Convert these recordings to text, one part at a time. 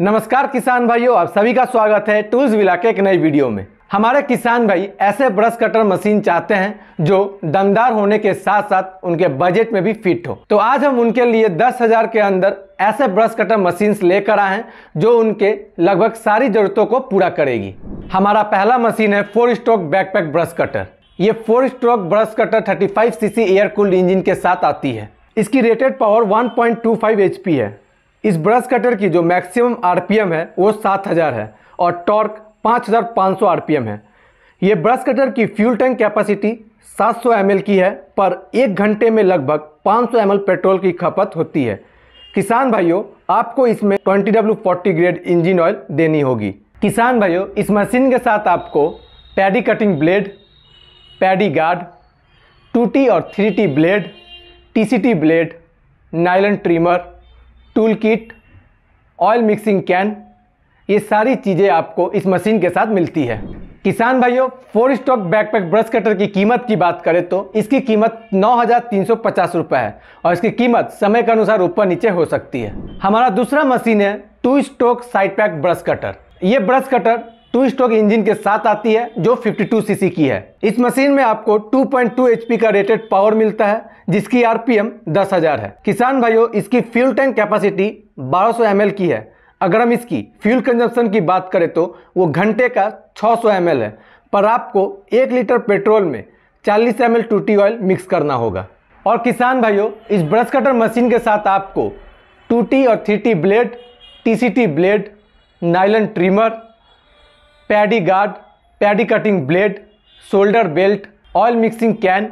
नमस्कार किसान भाइयों आप सभी का स्वागत है टूल्स विला के एक नई वीडियो में हमारे किसान भाई ऐसे ब्रश कटर मशीन चाहते हैं जो दमदार होने के साथ साथ उनके बजट में भी फिट हो तो आज हम उनके लिए दस हजार के अंदर ऐसे ब्रश कटर मशीन लेकर आए हैं जो उनके लगभग सारी जरूरतों को पूरा करेगी हमारा पहला मशीन है four stroke backpack brush cutter ये four stroke brush cutter 35 cc air cooled engine के साथ आती है इसकी रेटेड पावर 1.25 एचपी है इस ब्रश कटर की जो मैक्सिमम आरपीएम है वो 7000 है और टॉर्क 5500 आरपीएम है ये ब्रश कटर की फ्यूल टैंक कैपेसिटी 700 सौ की है पर एक घंटे में लगभग 500 सौ पेट्रोल की खपत होती है किसान भाइयों आपको इसमें 20W40 ग्रेड इंजिन ऑयल देनी होगी किसान भाइयों इस मशीन के साथ आपको paddy cutting blade paddy guard two और three blade T blade nylon trimmer tool kit oil mixing can ये सारी चीज़ें आपको इस मशीन के साथ मिलती है किसान भाइयों four stock backpack brush cutter की कीमत की बात करें तो इसकी कीमत नौ रुपए है और इसकी कीमत समय के अनुसार ऊपर नीचे हो सकती है हमारा दूसरा मशीन है two stock side pack brush cutter ये brush cutter two stroke engine के साथ आती है जो 52 सीसी की है इस मशीन में आपको 2.2 एचपी का रेटेड पावर मिलता है जिसकी आरपीएम 10,000 है किसान भाइयों इसकी फ्यूल टैंक कैपेसिटी 1200 सौ की है अगर हम इसकी फ्यूल कंजम्पशन की बात करें तो वो घंटे का 600 सौ है पर आपको एक लीटर पेट्रोल में चालीस M L two T oil mix करना होगा और किसान भाइयों इस ब्रश कटर मशीन के साथ आपको टूटी और three blade T blade nylon trimmer paddy guard paddy cutting blade shoulder belt oil mixing can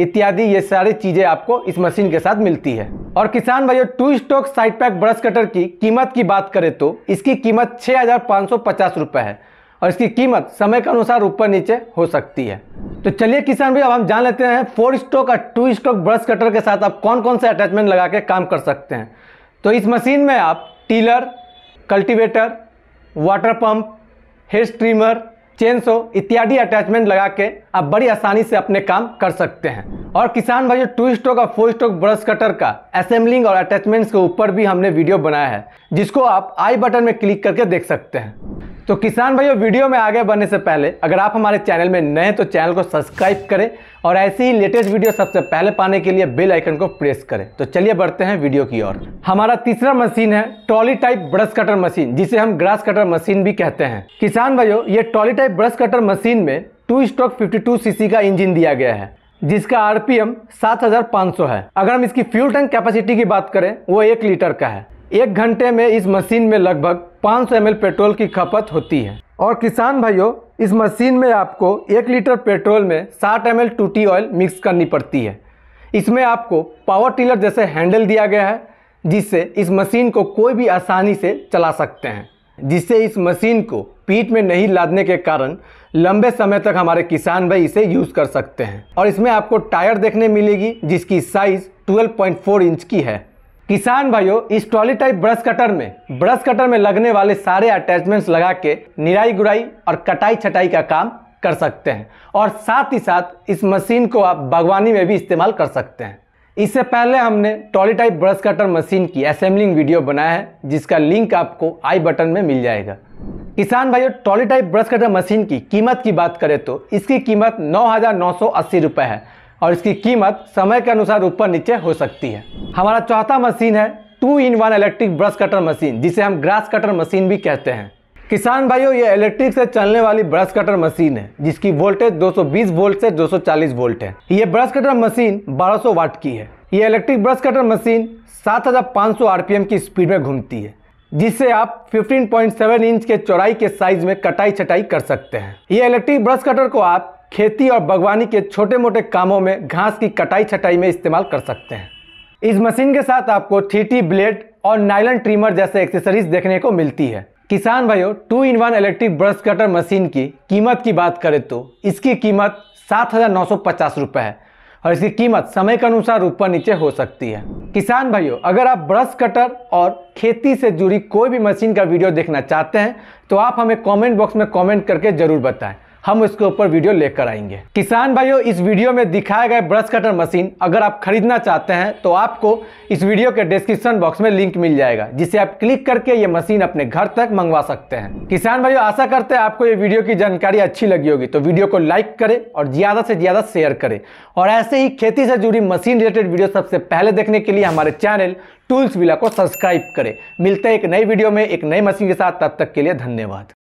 इत्यादि ये सारी चीज़ें आपको इस मशीन के साथ मिलती है और किसान भाइयों two stock side pack brush cutter की कीमत की बात करें तो इसकी कीमत छः हज़ार पाँच सौ पचास रुपये है और इसकी कीमत समय के अनुसार ऊपर नीचे हो सकती है तो चलिए किसान भाई अब हम जान लेते हैं फोर स्टॉक और टू स्टॉक ब्रश कटर के साथ आप कौन कौन से अटैचमेंट लगा के काम कर सकते हैं तो इस मशीन में आप टीलर कल्टीवेटर वाटर पंप हेयर स्ट्रीमर चेन सो इत्यादि अटैचमेंट लगा के आप बड़ी आसानी से अपने काम कर सकते हैं और किसान भाई टू स्ट्रोक और फोर स्ट्रोक ब्रश कटर का असेंबलिंग और अटैचमेंट्स के ऊपर भी हमने वीडियो बनाया है जिसको आप आई बटन में क्लिक करके देख सकते हैं तो किसान भाइयों वीडियो में आगे बढ़ने से पहले अगर आप हमारे चैनल में नए हैं तो चैनल को सब्सक्राइब करें और ऐसी ही लेटेस्ट वीडियो सबसे पहले पाने के लिए बेल आइकन को प्रेस करें तो चलिए बढ़ते हैं वीडियो की ओर हमारा तीसरा मशीन है trolley type brush cutter machine जिसे हम ग्रास कटर मशीन भी कहते हैं किसान भाइयों ये trolley type brush cutter machine में टू स्ट्रोक फिफ्टी सीसी का इंजिन दिया गया है जिसका आरपीएम 7500 है अगर हम इसकी फ्यूल टैंक कैपेसिटी की बात करें वो एक लीटर का है एक घंटे में इस मशीन में लगभग 500 सौ पेट्रोल की खपत होती है और किसान भाइयों इस मशीन में आपको एक लीटर पेट्रोल में 60 एम टूटी ऑयल मिक्स करनी पड़ती है इसमें आपको पावर टिलर जैसे हैंडल दिया गया है जिससे इस मशीन को कोई भी आसानी से चला सकते हैं जिससे इस मशीन को पीठ में नहीं लादने के कारण लंबे समय तक हमारे किसान भाई इसे यूज़ कर सकते हैं और इसमें आपको टायर देखने मिलेगी जिसकी साइज़ 12.4 इंच की है किसान भाइयों इस ट्रॉली टाइप ब्रश कटर में ब्रश कटर में लगने वाले सारे अटैचमेंट्स लगा के निराई गुड़ाई और कटाई छटाई का काम कर सकते हैं और साथ ही साथ इस मशीन को आप बागवानी में भी इस्तेमाल कर सकते हैं इससे पहले हमने trolley type brush cutter machine की असेंबलिंग वीडियो बनाया है जिसका लिंक आपको आई बटन में मिल जाएगा किसान भाइयों trolley type brush cutter machine की कीमत की बात करें तो इसकी कीमत नौ हज़ार नौ सौ अस्सी रुपये है और इसकी कीमत समय के अनुसार ऊपर नीचे हो सकती है हमारा चौथा मशीन है two in one electric brush cutter machine जिसे हम ग्रास कटर मशीन भी कहते हैं किसान भाइयों ये इलेक्ट्रिक से चलने वाली ब्रश कटर मशीन है जिसकी वोल्टेज 220 वोल्ट से 240 वोल्ट है ये ब्रश कटर मशीन 1200 वाट की है ये electric brush cutter machine 7500 RPM की स्पीड में घूमती है जिससे आप 15.7 इंच के चौड़ाई के साइज में कटाई छटाई कर सकते हैं ये इलेक्ट्रिक ब्रश कटर को आप खेती और बागवानी के छोटे मोटे कामों में घास की कटाई छटाई में इस्तेमाल कर सकते हैं इस मशीन के साथ आपको थीटी ब्लेड और नाइलन ट्रिमर जैसे एक्सेसरीज देखने को मिलती है किसान भाइयों two in one electric brush cutter machine की कीमत की बात करें तो इसकी कीमत सात हज़ार नौ सौ पचास रुपये है और इसकी कीमत समय के अनुसार ऊपर नीचे हो सकती है किसान भाइयों अगर आप ब्रश कटर और खेती से जुड़ी कोई भी मशीन का वीडियो देखना चाहते हैं तो आप हमें कमेंट बॉक्स में कमेंट करके ज़रूर बताएं हम इसके ऊपर वीडियो लेकर आएंगे किसान भाइयों इस वीडियो में दिखाए गए ब्रश कटर मशीन अगर आप खरीदना चाहते हैं तो आपको इस वीडियो के डिस्क्रिप्शन बॉक्स में लिंक मिल जाएगा जिसे आप क्लिक करके ये मशीन अपने घर तक मंगवा सकते हैं किसान भाइयों आशा करते हैं आपको ये वीडियो की जानकारी अच्छी लगी होगी तो वीडियो को लाइक करे और ज़्यादा से ज़्यादा शेयर करें और ऐसे ही खेती से जुड़ी मशीन रिलेटेड वीडियो सबसे पहले देखने के लिए हमारे चैनल टूल्स विला को सब्सक्राइब करें मिलते हैं एक नई वीडियो में एक नई मशीन के साथ तब तक के लिए धन्यवाद